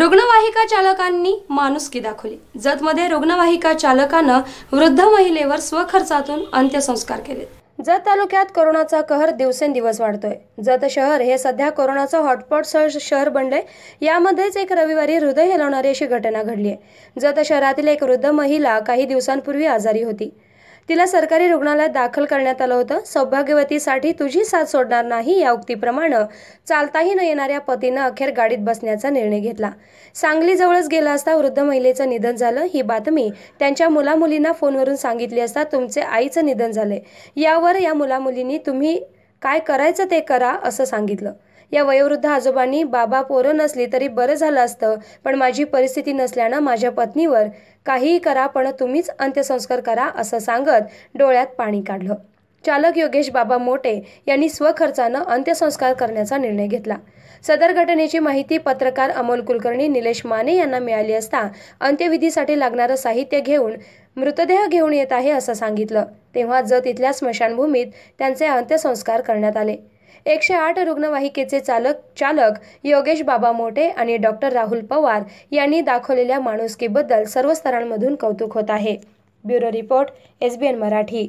रुग्णवाहिका चालकांनी माणुसकी दाखवली जतमध्ये रुग्णवाहिका चालकानं वृद्ध महिलेवर स्वखर्चातून अंत्यसंस्कार केले जत तालुक्यात कोरोनाचा कहर दिवसेंदिवस वाढतोय जत शहर हे सध्या कोरोनाचं हॉटस्पॉट शहर बनले यामध्येच एक रविवारी हृदय हलवणारी अशी घटना घडली आहे जत शहरातील एक वृद्ध महिला काही दिवसांपूर्वी आजारी होती तिला सरकारी रुग्णालयात दाखल करण्यात आलं होतं सौभाग्यवतीसाठी तुझी साथ सोडणार नाही या उक्तीप्रमाणे चालताही न येणाऱ्या पतीनं अखेर गाडीत बसण्याचा निर्णय घेतला सांगलीजवळच गेला असता वृद्ध महिलेचं निधन झालं ही बातमी त्यांच्या मुलामुलींना फोनवरून सांगितली असता तुमचे आईचं निधन झाले यावर या मुलामुलींनी तुम्ही काय करायचं ते करा असं सांगितलं या वयोवृद्ध आजोबांनी बाबा पोरं नसली तरी बरं झालं असतं पण माझी परिस्थिती नसल्यानं माझ्या पत्नीवर काहीही करा पण तुम्हीच अंत्यसंस्कार करा असं सांगत डोळ्यात पाणी काढलं चालक योगेश बाबा मोटे यांनी स्वखर्चानं अंत्यसंस्कार करण्याचा निर्णय घेतला सदर घटनेची माहिती पत्रकार अमोल कुलकर्णी निलेश माने यांना मिळाली असता अंत्यविधीसाठी लागणारं साहित्य घेऊन मृतदेह घेऊन येत आहे असं सांगितलं तेव्हा जत इथल्या स्मशानभूमीत त्यांचे अंत्यसंस्कार करण्यात आले एकशे आठ रुग्णवाहिकेचे चालक चालक योगेश बाबा मोटे आणि डॉक्टर राहुल पवार यांनी दाखवलेल्या माणुसकीबद्दल सर्व स्तरांमधून कौतुक होत आहे ब्युरो रिपोर्ट एसबीएन मराठी